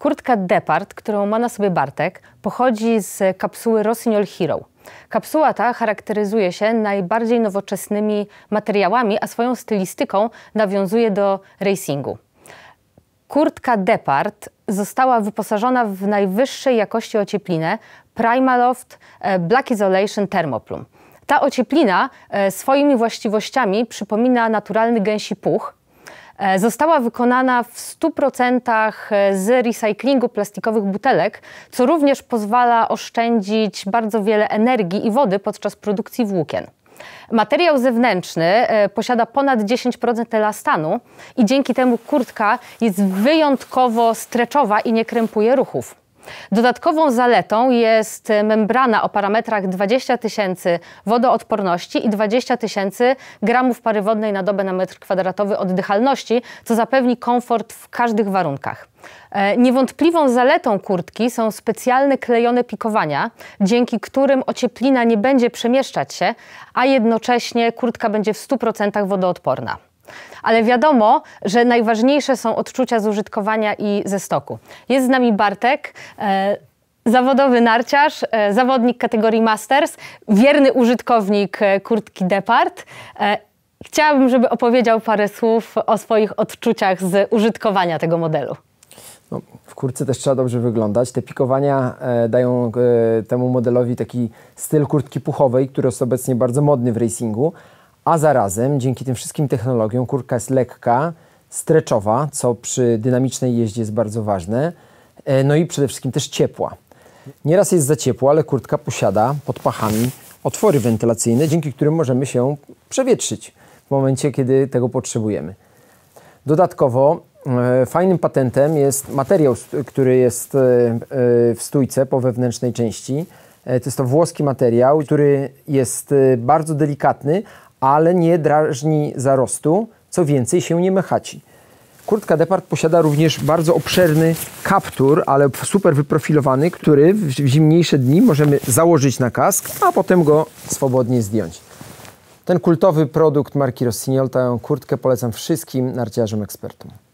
Kurtka Depart, którą ma na sobie Bartek, pochodzi z kapsuły Rossignol Hero. Kapsuła ta charakteryzuje się najbardziej nowoczesnymi materiałami, a swoją stylistyką nawiązuje do racingu. Kurtka Depart została wyposażona w najwyższej jakości ocieplinę Primaloft e, Black Isolation Thermoplum. Ta ocieplina e, swoimi właściwościami przypomina naturalny gęsi puch, E, została wykonana w 100% e, z recyklingu plastikowych butelek, co również pozwala oszczędzić bardzo wiele energii i wody podczas produkcji włókien. Materiał zewnętrzny e, posiada ponad 10% elastanu i dzięki temu kurtka jest wyjątkowo streczowa i nie krępuje ruchów. Dodatkową zaletą jest membrana o parametrach 20 tysięcy wodoodporności i 20 tysięcy gramów pary wodnej na dobę na metr kwadratowy oddychalności, co zapewni komfort w każdych warunkach. E, niewątpliwą zaletą kurtki są specjalne klejone pikowania, dzięki którym ocieplina nie będzie przemieszczać się, a jednocześnie kurtka będzie w 100% wodoodporna. Ale wiadomo, że najważniejsze są odczucia z użytkowania i ze stoku. Jest z nami Bartek. E, zawodowy narciarz, e, zawodnik kategorii Masters, wierny użytkownik e, kurtki Depart e, Chciałabym, żeby opowiedział parę słów o swoich odczuciach z użytkowania tego modelu. No, w kurtce też trzeba dobrze wyglądać. Te pikowania e, dają e, temu modelowi taki styl kurtki puchowej, który jest obecnie bardzo modny w racingu, a zarazem dzięki tym wszystkim technologiom kurka jest lekka, streczowa, co przy dynamicznej jeździe jest bardzo ważne, e, no i przede wszystkim też ciepła. Nieraz jest za ciepło, ale kurtka posiada pod pachami otwory wentylacyjne, dzięki którym możemy się przewietrzyć w momencie, kiedy tego potrzebujemy. Dodatkowo e, fajnym patentem jest materiał, który jest e, w stójce po wewnętrznej części. To jest to włoski materiał, który jest bardzo delikatny, ale nie drażni zarostu, co więcej się nie mechaci. Kurtka Depart posiada również bardzo obszerny kaptur, ale super wyprofilowany, który w zimniejsze dni możemy założyć na kask, a potem go swobodnie zdjąć. Ten kultowy produkt marki Rossignol, tę kurtkę polecam wszystkim narciarzom ekspertom.